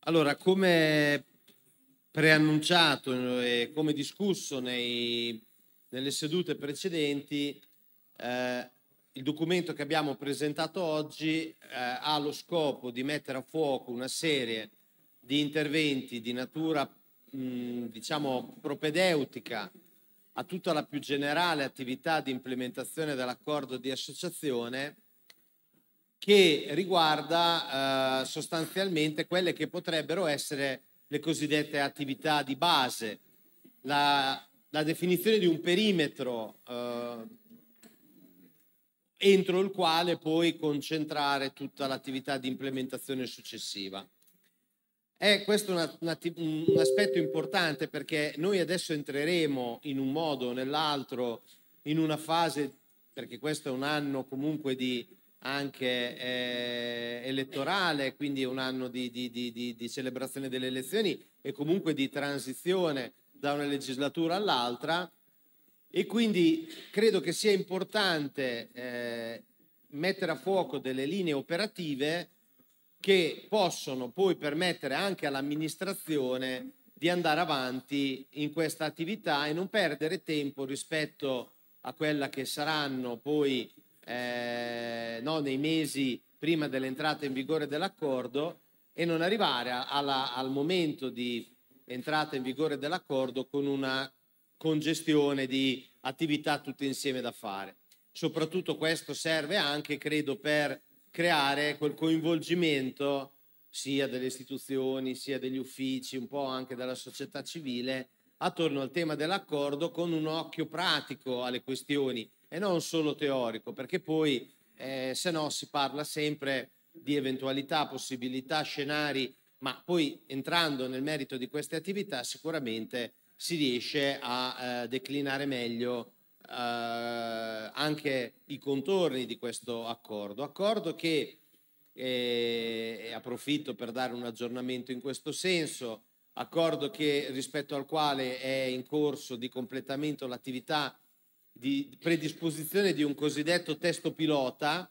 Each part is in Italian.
Allora, come preannunciato e eh, come discusso nei, nelle sedute precedenti, eh, il documento che abbiamo presentato oggi eh, ha lo scopo di mettere a fuoco una serie di interventi di natura, mh, diciamo, propedeutica a tutta la più generale attività di implementazione dell'accordo di associazione che riguarda eh, sostanzialmente quelle che potrebbero essere le cosiddette attività di base, la, la definizione di un perimetro eh, entro il quale poi concentrare tutta l'attività di implementazione successiva. Eh, è questo una, una, un aspetto importante perché noi adesso entreremo in un modo o nell'altro in una fase, perché questo è un anno comunque di anche eh, elettorale, quindi un anno di, di, di, di, celebrazione delle elezioni e comunque di transizione da una legislatura all'altra e quindi credo che sia importante eh, mettere a fuoco delle linee operative che possono poi permettere anche all'amministrazione di andare avanti in questa attività e non perdere tempo rispetto a quella che saranno poi eh, no, nei mesi prima dell'entrata in vigore dell'accordo e non arrivare alla, al momento di entrata in vigore dell'accordo con una congestione di attività tutte insieme da fare. Soprattutto questo serve anche, credo, per creare quel coinvolgimento sia delle istituzioni, sia degli uffici, un po' anche della società civile, attorno al tema dell'accordo con un occhio pratico alle questioni e non solo teorico, perché poi eh, se no si parla sempre di eventualità, possibilità, scenari, ma poi entrando nel merito di queste attività sicuramente si riesce a eh, declinare meglio eh, anche i contorni di questo accordo. Accordo che, eh, approfitto per dare un aggiornamento in questo senso, accordo che, rispetto al quale è in corso di completamento l'attività di predisposizione di un cosiddetto testo pilota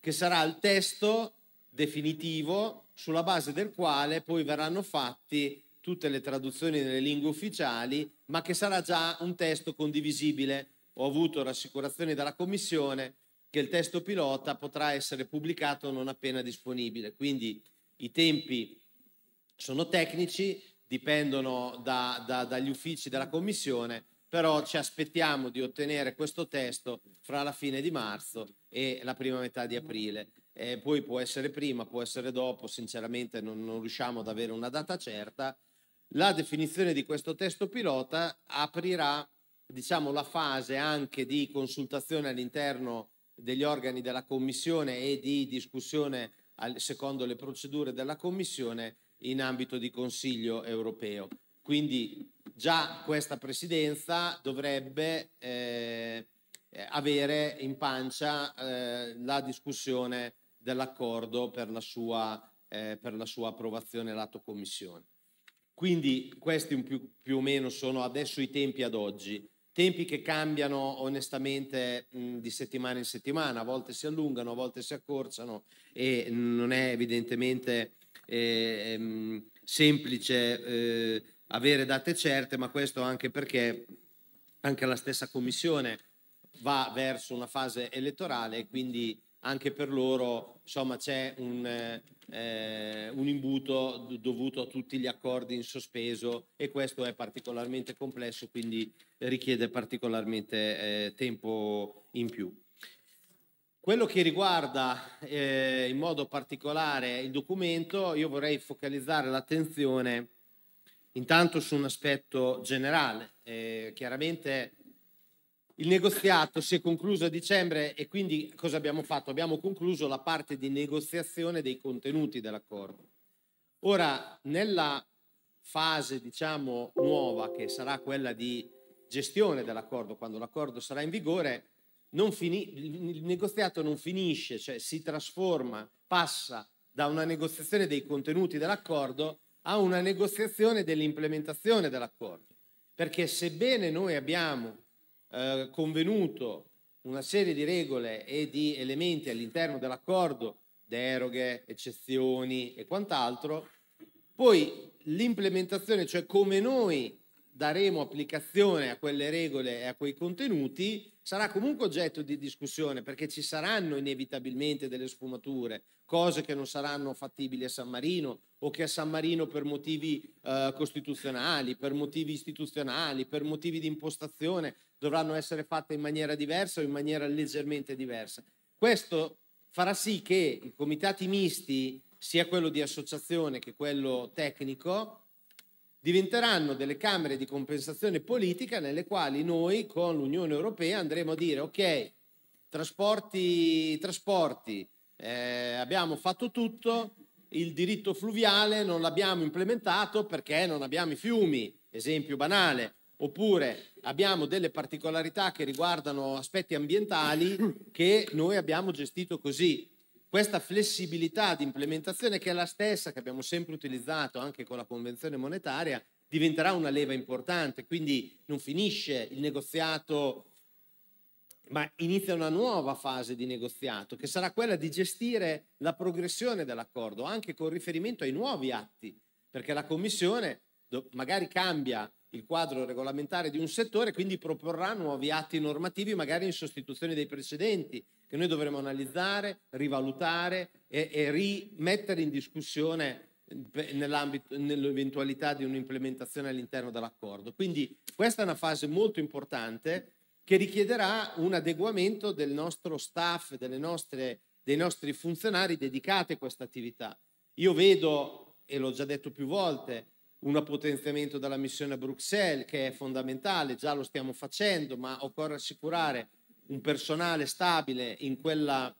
che sarà il testo definitivo sulla base del quale poi verranno fatte tutte le traduzioni nelle lingue ufficiali, ma che sarà già un testo condivisibile. Ho avuto rassicurazioni dalla Commissione che il testo pilota potrà essere pubblicato non appena disponibile. Quindi i tempi sono tecnici, dipendono da, da, dagli uffici della Commissione, però ci aspettiamo di ottenere questo testo fra la fine di marzo e la prima metà di aprile. Eh, poi può essere prima, può essere dopo, sinceramente non, non riusciamo ad avere una data certa. La definizione di questo testo pilota aprirà diciamo, la fase anche di consultazione all'interno degli organi della Commissione e di discussione secondo le procedure della Commissione in ambito di Consiglio europeo. Quindi già questa presidenza dovrebbe eh, avere in pancia eh, la discussione dell'accordo per la sua, eh, per la sua approvazione lato commissione. Quindi questi più, più, o meno sono adesso i tempi ad oggi, tempi che cambiano onestamente mh, di settimana in settimana, a volte si allungano, a volte si accorciano e non è evidentemente eh, ehm, semplice eh, avere date certe, ma questo anche perché anche la stessa commissione va verso una fase elettorale e quindi anche per loro insomma, c'è un, eh, un, imbuto dovuto a tutti gli accordi in sospeso e questo è particolarmente complesso, quindi richiede particolarmente eh, tempo in più. Quello che riguarda eh, in modo particolare il documento, io vorrei focalizzare l'attenzione Intanto su un aspetto generale, eh, chiaramente il negoziato si è concluso a dicembre e quindi cosa abbiamo fatto? Abbiamo concluso la parte di negoziazione dei contenuti dell'accordo. Ora, nella fase, diciamo, nuova che sarà quella di gestione dell'accordo, quando l'accordo sarà in vigore, fini- il negoziato non finisce, cioè si trasforma, passa da una negoziazione dei contenuti dell'accordo a una negoziazione dell'implementazione dell'accordo. Perché sebbene noi abbiamo eh, convenuto una serie di regole e di elementi all'interno dell'accordo, deroghe, eccezioni e quant'altro, poi l'implementazione, cioè come noi daremo applicazione a quelle regole e a quei contenuti, sarà comunque oggetto di discussione perché ci saranno inevitabilmente delle sfumature, cose che non saranno fattibili a San Marino, o che a San Marino per motivi eh, costituzionali, per motivi istituzionali, per motivi di impostazione dovranno essere fatte in maniera diversa o in maniera leggermente diversa. Questo farà sì che i comitati misti, sia quello di associazione che quello tecnico, diventeranno delle camere di compensazione politica nelle quali noi con l'Unione Europea andremo a dire ok, trasporti, trasporti, eh, abbiamo fatto tutto, il diritto fluviale non l'abbiamo implementato perché non abbiamo i fiumi, esempio banale, oppure abbiamo delle particolarità che riguardano aspetti ambientali che noi abbiamo gestito così. Questa flessibilità di implementazione, che è la stessa che abbiamo sempre utilizzato anche con la convenzione monetaria, diventerà una leva importante, quindi non finisce il negoziato ma inizia una nuova fase di negoziato che sarà quella di gestire la progressione dell'accordo anche con riferimento ai nuovi atti, perché la Commissione magari cambia il quadro regolamentare di un settore, quindi proporrà nuovi atti normativi magari in sostituzione dei precedenti che noi dovremo analizzare, rivalutare e, e rimettere in discussione nell'ambito, nell'eventualità di un'implementazione all'interno dell'accordo. Quindi questa è una fase molto importante che richiederà un adeguamento del nostro staff, nostre, dei nostri funzionari dedicati a questa attività. Io vedo, e l'ho già detto più volte, un potenziamento della missione a Bruxelles che è fondamentale, già lo stiamo facendo, ma occorre assicurare un personale stabile in quella,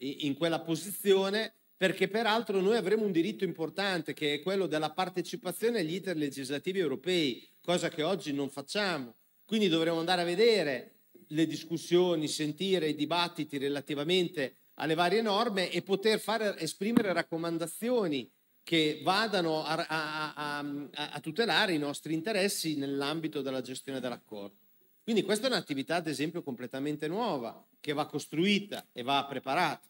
in quella posizione perché peraltro noi avremo un diritto importante che è quello della partecipazione agli iter legislativi europei, cosa che oggi non facciamo. Quindi dovremo andare a vedere le discussioni, sentire i dibattiti relativamente alle varie norme e poter fare, esprimere raccomandazioni che vadano a, a, a, a tutelare i nostri interessi nell'ambito della gestione dell'accordo. Quindi questa è un'attività, ad esempio, completamente nuova, che va costruita e va preparata.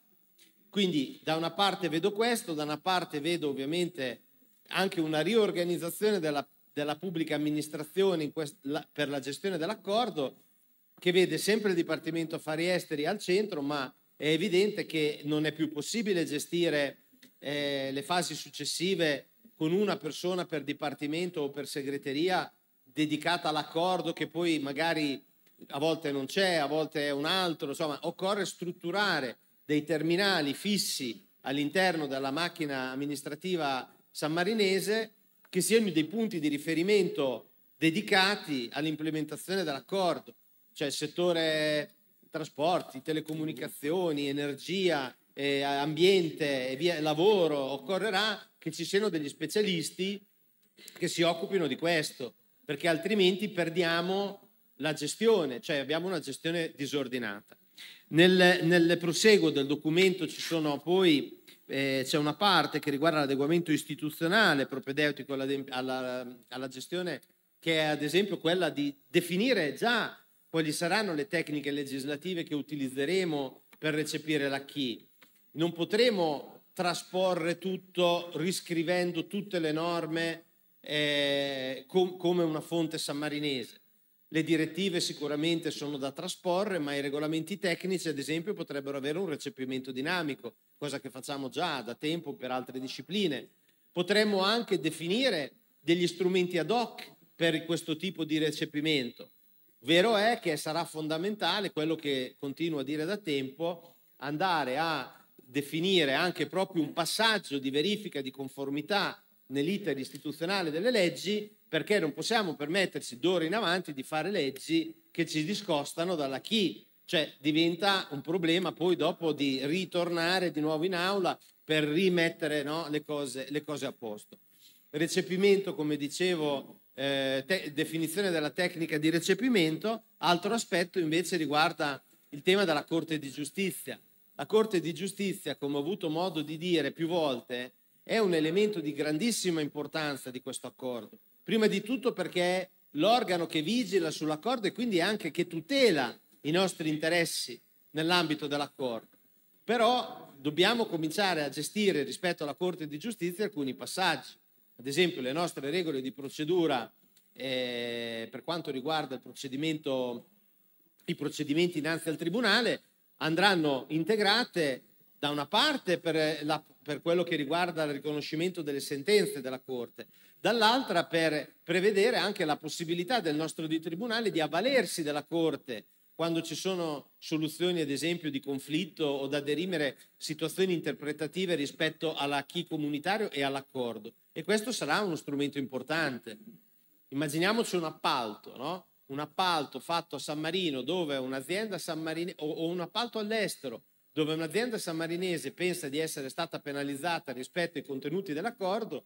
Quindi da una parte vedo questo, da una parte vedo ovviamente anche una riorganizzazione della, della pubblica amministrazione quest, la, per la gestione dell'accordo che vede sempre il Dipartimento Affari Esteri al centro, ma è evidente che non è più possibile gestire eh, le fasi successive con una persona per dipartimento o per segreteria dedicata all'accordo che poi magari a volte non c'è, a volte è un altro, insomma occorre strutturare dei terminali fissi all'interno della macchina amministrativa sammarinese che siano dei punti di riferimento dedicati all'implementazione dell'accordo cioè il settore trasporti, telecomunicazioni, energia, eh, ambiente, via, lavoro, occorrerà che ci siano degli specialisti che si occupino di questo, perché altrimenti perdiamo la gestione, cioè abbiamo una gestione disordinata. Nel, nel proseguo del documento ci sono poi eh, c'è una parte che riguarda l'adeguamento istituzionale propedeutico alla, alla, alla gestione, che è ad esempio quella di definire già quali saranno le tecniche legislative che utilizzeremo per recepire la chi? Non potremo trasporre tutto riscrivendo tutte le norme eh, com- come una fonte sammarinese. Le direttive sicuramente sono da trasporre, ma i regolamenti tecnici, ad esempio, potrebbero avere un recepimento dinamico, cosa che facciamo già da tempo per altre discipline. Potremmo anche definire degli strumenti ad hoc per questo tipo di recepimento. Vero è che sarà fondamentale quello che continuo a dire da tempo, andare a definire anche proprio un passaggio di verifica di conformità nell'iter istituzionale delle leggi, perché non possiamo permetterci d'ora in avanti di fare leggi che ci discostano dalla chi, cioè diventa un problema poi dopo di ritornare di nuovo in aula per rimettere no, le, cose, le cose a posto. Recepimento, come dicevo, eh, te- definizione della tecnica di recepimento, altro aspetto invece riguarda il tema della Corte di Giustizia. La Corte di Giustizia, come ho avuto modo di dire più volte, è un elemento di grandissima importanza di questo accordo. Prima di tutto perché è l'organo che vigila sull'accordo e quindi anche che tutela i nostri interessi nell'ambito dell'accordo. Però dobbiamo cominciare a gestire rispetto alla Corte di Giustizia alcuni passaggi. Ad esempio le nostre regole di procedura eh, per quanto riguarda i procedimenti innanzi al Tribunale andranno integrate da una parte per, la, per, quello che riguarda il riconoscimento delle sentenze della Corte, dall'altra per prevedere anche la possibilità del nostro di Tribunale di avvalersi della Corte quando ci sono soluzioni, ad esempio, di conflitto o da derimere situazioni interpretative rispetto all'acquis comunitario e all'accordo. E questo sarà uno strumento importante. Immaginiamoci un appalto, no? un appalto fatto a San Marino dove un'azienda sammarinese o un appalto all'estero dove un'azienda sammarinese pensa di essere stata penalizzata rispetto ai contenuti dell'accordo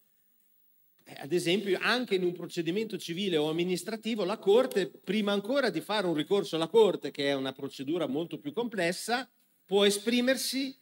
eh, ad esempio, anche in un procedimento civile o amministrativo, la Corte, prima ancora di fare un ricorso alla Corte, che è una procedura molto più complessa, può esprimersi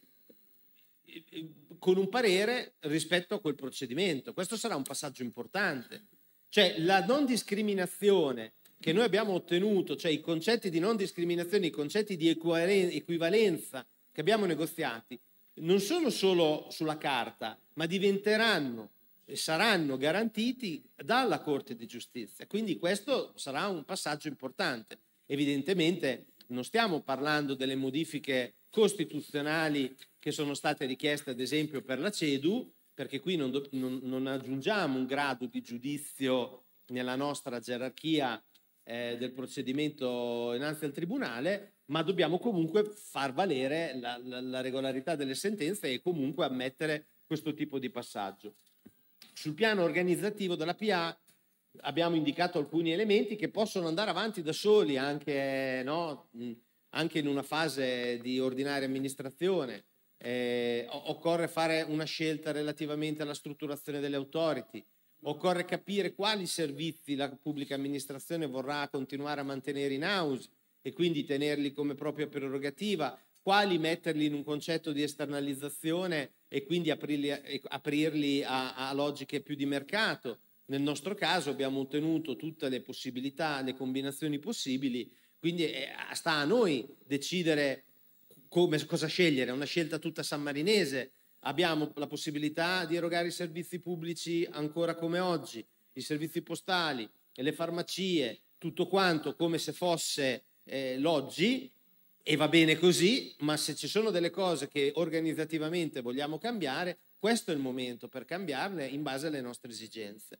eh, eh, con un parere rispetto a quel procedimento. Questo sarà un passaggio importante. Cioè, la non discriminazione che noi abbiamo ottenuto, cioè i concetti di non discriminazione, i concetti di equivalenza che abbiamo negoziati, non sono solo sulla carta, ma diventeranno saranno garantiti dalla Corte di Giustizia. Quindi questo sarà un passaggio importante. Evidentemente non stiamo parlando delle modifiche costituzionali che sono state richieste ad esempio per la CEDU, perché qui non, non, non aggiungiamo un grado di giudizio nella nostra gerarchia eh, del procedimento innanzi al Tribunale, ma dobbiamo comunque far valere la, la, la regolarità delle sentenze e comunque ammettere questo tipo di passaggio. Sul piano organizzativo della PA abbiamo indicato alcuni elementi che possono andare avanti da soli anche, no? anche in una fase di ordinaria amministrazione. Eh, occorre fare una scelta relativamente alla strutturazione delle authority, occorre capire quali servizi la pubblica amministrazione vorrà continuare a mantenere in house e quindi tenerli come propria prerogativa, quali metterli in un concetto di esternalizzazione e quindi aprirli, aprirli a, a logiche più di mercato. Nel nostro caso abbiamo ottenuto tutte le possibilità, le combinazioni possibili, quindi eh, sta a noi decidere come, cosa scegliere, è una scelta tutta sammarinese. Abbiamo la possibilità di erogare i servizi pubblici ancora come oggi, i servizi postali, le farmacie, tutto quanto come se fosse eh, l'oggi, e va bene così, ma se ci sono delle cose che organizzativamente vogliamo cambiare, questo è il momento per cambiarle in base alle nostre esigenze.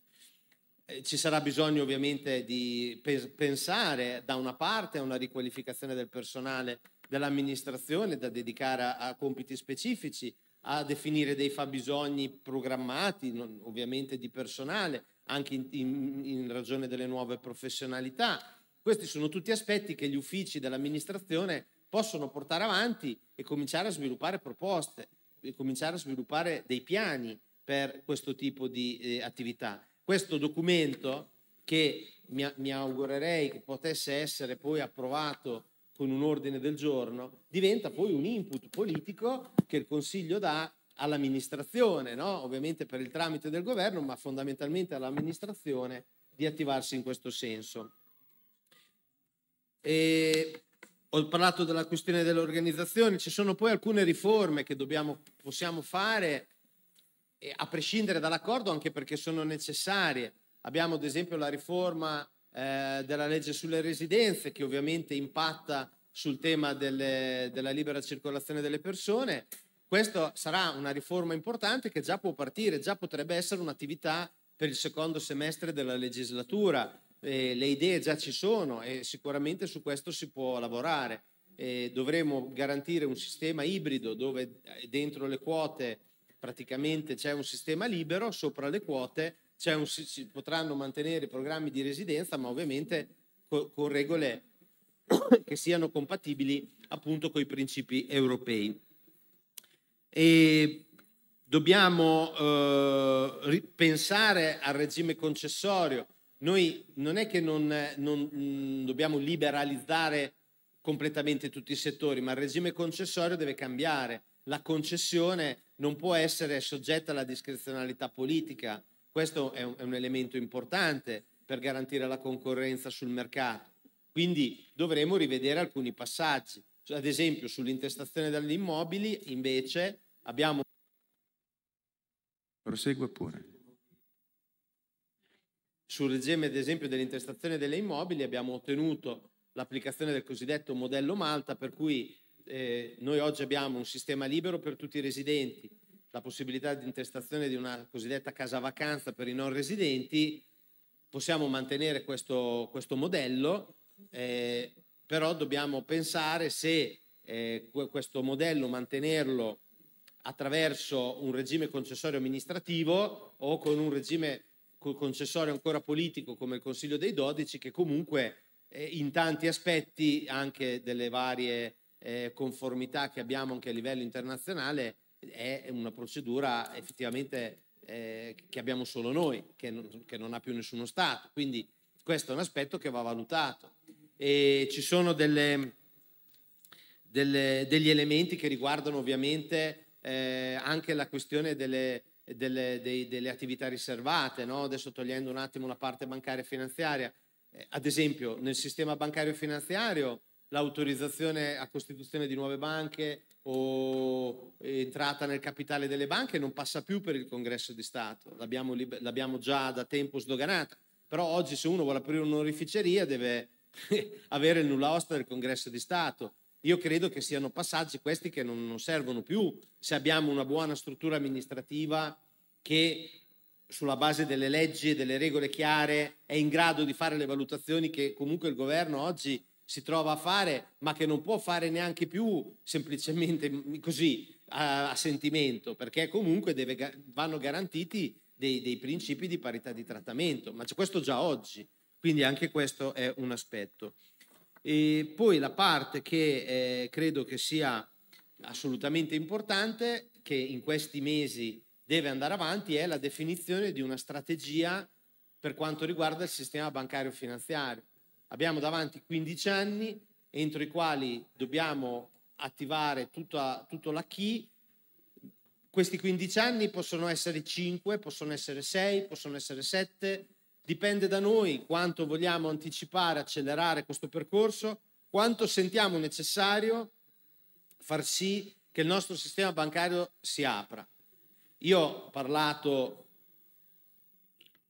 Eh, ci sarà bisogno ovviamente di pensare da una parte a una riqualificazione del personale dell'amministrazione da dedicare a, compiti specifici, a definire dei fabbisogni programmati, ovviamente di personale, anche in, in, in ragione delle nuove professionalità, questi sono tutti aspetti che gli uffici dell'amministrazione possono portare avanti e cominciare a sviluppare proposte, e cominciare a sviluppare dei piani per questo tipo di eh, attività. Questo documento che mi, mi augurerei che potesse essere poi approvato con un ordine del giorno, diventa poi un input politico che il Consiglio dà all'amministrazione, no? ovviamente per il tramite del governo, ma fondamentalmente all'amministrazione di attivarsi in questo senso. E ho parlato della questione dell'organizzazione, ci sono poi alcune riforme che dobbiamo, possiamo fare a prescindere dall'accordo anche perché sono necessarie. Abbiamo ad esempio la riforma eh, della legge sulle residenze che ovviamente impatta sul tema delle, della libera circolazione delle persone. Questa sarà una riforma importante che già può partire, già potrebbe essere un'attività per il secondo semestre della legislatura eh, le idee già ci sono e sicuramente su questo si può lavorare. Eh, dovremo garantire un sistema ibrido dove eh, dentro le quote praticamente c'è un sistema libero, sopra le quote un, si potranno mantenere programmi di residenza, ma ovviamente co- con regole che siano compatibili appunto con i principi europei. E dobbiamo eh, pensare al regime concessorio, noi non è che non, non mm, dobbiamo liberalizzare completamente tutti i settori, ma il regime concessorio deve cambiare. La concessione non può essere soggetta alla discrezionalità politica. Questo è un, è un elemento importante per garantire la concorrenza sul mercato. Quindi dovremo rivedere alcuni passaggi. Cioè, ad esempio sull'intestazione degli immobili invece abbiamo... Prosegue pure. Sul regime, ad esempio, dell'intestazione delle immobili abbiamo ottenuto l'applicazione del cosiddetto modello Malta, per cui eh, noi oggi abbiamo un sistema libero per tutti i residenti, la possibilità di intestazione di una cosiddetta casa vacanza per i non residenti, possiamo mantenere questo, questo modello, eh, però dobbiamo pensare se eh, questo modello mantenerlo attraverso un regime concessorio amministrativo o con un regime concessorio ancora politico come il Consiglio dei Dodici, che comunque eh, in tanti aspetti, anche delle varie eh, conformità che abbiamo anche a livello internazionale, è una procedura effettivamente eh, che abbiamo solo noi, che non, che non ha più nessuno Stato. Quindi questo è un aspetto che va valutato. E ci sono delle, delle, degli elementi che riguardano ovviamente eh, anche la questione delle, delle, dei, delle attività riservate, no? adesso togliendo un attimo la parte bancaria e finanziaria. Eh, ad esempio, nel sistema bancario e finanziario l'autorizzazione a costituzione di nuove banche o entrata nel capitale delle banche non passa più per il congresso di Stato, l'abbiamo, l'abbiamo già da tempo sdoganata, però oggi se uno vuole aprire un'orificeria deve avere il nulla osta del congresso di Stato, io credo che siano passaggi questi che non, non servono più se abbiamo una buona struttura amministrativa che sulla base delle leggi e delle regole chiare è in grado di fare le valutazioni che comunque il governo oggi si trova a fare, ma che non può fare neanche più semplicemente così a, a sentimento, perché comunque deve, vanno garantiti dei, dei, principi di parità di trattamento, ma c'è questo già oggi, quindi anche questo è un aspetto. E poi la parte che eh, credo che sia assolutamente importante, che in questi mesi deve andare avanti, è la definizione di una strategia per quanto riguarda il sistema bancario finanziario. Abbiamo davanti 15 anni entro i quali dobbiamo attivare tutta, tutto la key. Questi 15 anni possono essere 5, possono essere 6, possono essere 7, Dipende da noi quanto vogliamo anticipare, accelerare questo percorso, quanto sentiamo necessario far sì che il nostro sistema bancario si apra. Io ho parlato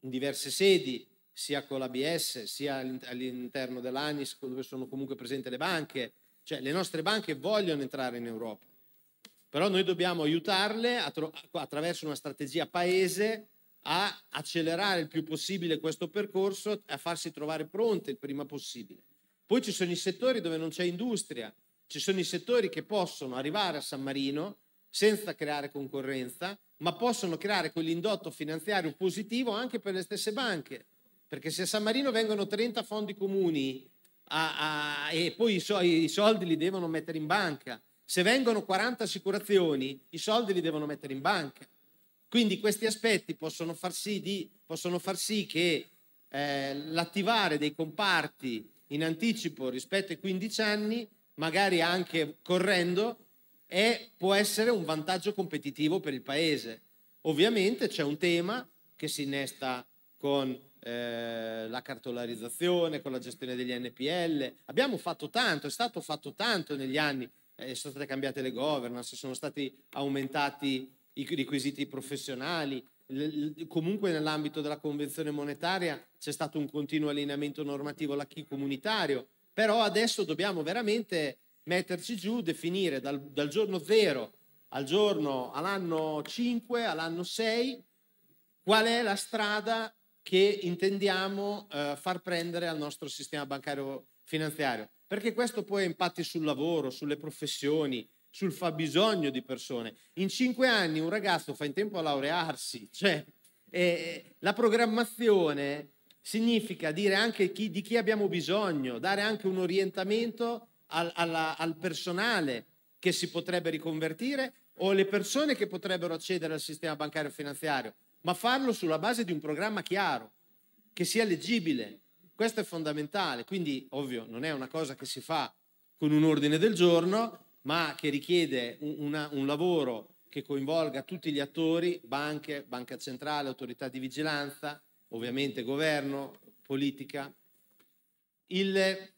in diverse sedi, sia con l'ABS, sia all'interno dell'ANIS, dove sono comunque presenti le banche, cioè le nostre banche vogliono entrare in Europa, però noi dobbiamo aiutarle attraverso una strategia paese a accelerare il più possibile questo percorso, a farsi trovare pronte il prima possibile. Poi ci sono i settori dove non c'è industria, ci sono i settori che possono arrivare a San Marino senza creare concorrenza, ma possono creare quell'indotto finanziario positivo anche per le stesse banche. Perché se a San Marino vengono 30 fondi comuni a, a, e poi i, so, i soldi li devono mettere in banca, se vengono 40 assicurazioni, i soldi li devono mettere in banca. Quindi questi aspetti possono far sì, di, possono far sì che eh, l'attivare dei comparti in anticipo rispetto ai 15 anni, magari anche correndo, è, può essere un vantaggio competitivo per il Paese. Ovviamente c'è un tema che si innesta con eh, la cartolarizzazione, con la gestione degli NPL. Abbiamo fatto tanto, è stato fatto tanto negli anni, eh, sono state cambiate le governance, sono stati aumentati i requisiti professionali, comunque nell'ambito della convenzione monetaria c'è stato un continuo allineamento normativo all'acquis comunitario, però adesso dobbiamo veramente metterci giù, definire dal, dal giorno zero al giorno, all'anno 5, all'anno 6, qual è la strada che intendiamo eh, far prendere al nostro sistema bancario finanziario, perché questo poi ha impatti sul lavoro, sulle professioni, sul fabbisogno di persone. In cinque anni un ragazzo fa in tempo a laurearsi, cioè eh, la programmazione significa dire anche chi, di chi abbiamo bisogno, dare anche un orientamento al, alla, al personale che si potrebbe riconvertire o alle persone che potrebbero accedere al sistema bancario finanziario, ma farlo sulla base di un programma chiaro, che sia leggibile. Questo è fondamentale, quindi ovvio non è una cosa che si fa con un ordine del giorno, ma che richiede un, una, un lavoro che coinvolga tutti gli attori, banche, banca centrale, autorità di vigilanza, ovviamente governo, politica. Il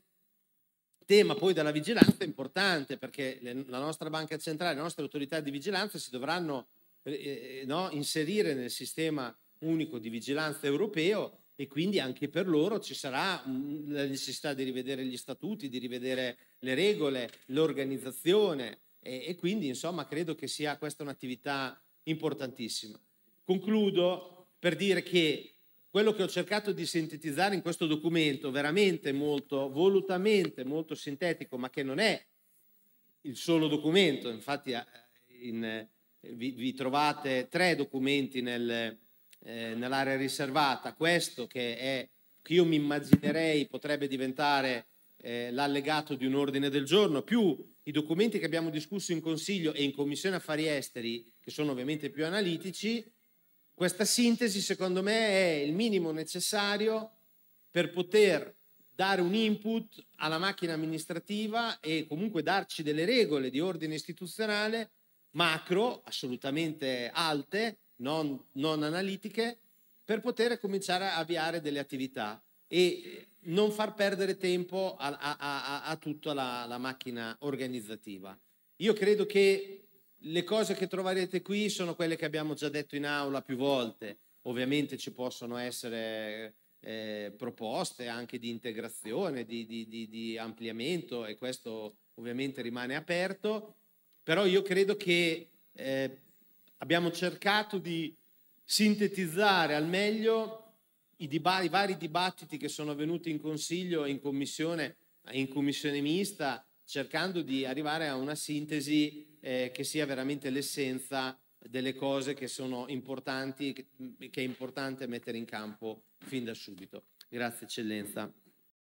tema poi della vigilanza è importante perché le, la nostra banca centrale, le nostre autorità di vigilanza si dovranno eh, eh no, inserire nel sistema unico di vigilanza europeo e quindi anche per loro ci sarà mm, la necessità di rivedere gli statuti, di rivedere le regole, l'organizzazione e, e quindi insomma credo che sia questa un'attività importantissima. Concludo per dire che quello che ho cercato di sintetizzare in questo documento, veramente molto volutamente, molto sintetico, ma che non è il solo documento, infatti eh, in, eh, vi, vi, trovate tre documenti nel, eh, nell'area riservata, questo che, è, che io mi immaginerei potrebbe diventare eh, l'allegato di un ordine del giorno, più i documenti che abbiamo discusso in Consiglio e in Commissione Affari Esteri, che sono ovviamente più analitici, questa sintesi secondo me è il minimo necessario per poter dare un input alla macchina amministrativa e comunque darci delle regole di ordine istituzionale macro, assolutamente alte, non, non analitiche per poter cominciare a avviare delle attività e eh, non far perdere tempo a, a, a, a tutta la, la, macchina organizzativa. Io credo che le cose che troverete qui sono quelle che abbiamo già detto in aula più volte. Ovviamente ci possono essere eh, proposte anche di integrazione, di, di, di, di ampliamento e questo ovviamente rimane aperto, però io credo che eh, Abbiamo cercato di sintetizzare al meglio i, dibati, i vari dibattiti che sono avvenuti in Consiglio e in Commissione, in Commissione mista, cercando di arrivare a una sintesi eh, che sia veramente l'essenza delle cose che sono importanti, che è importante mettere in campo fin da subito. Grazie eccellenza.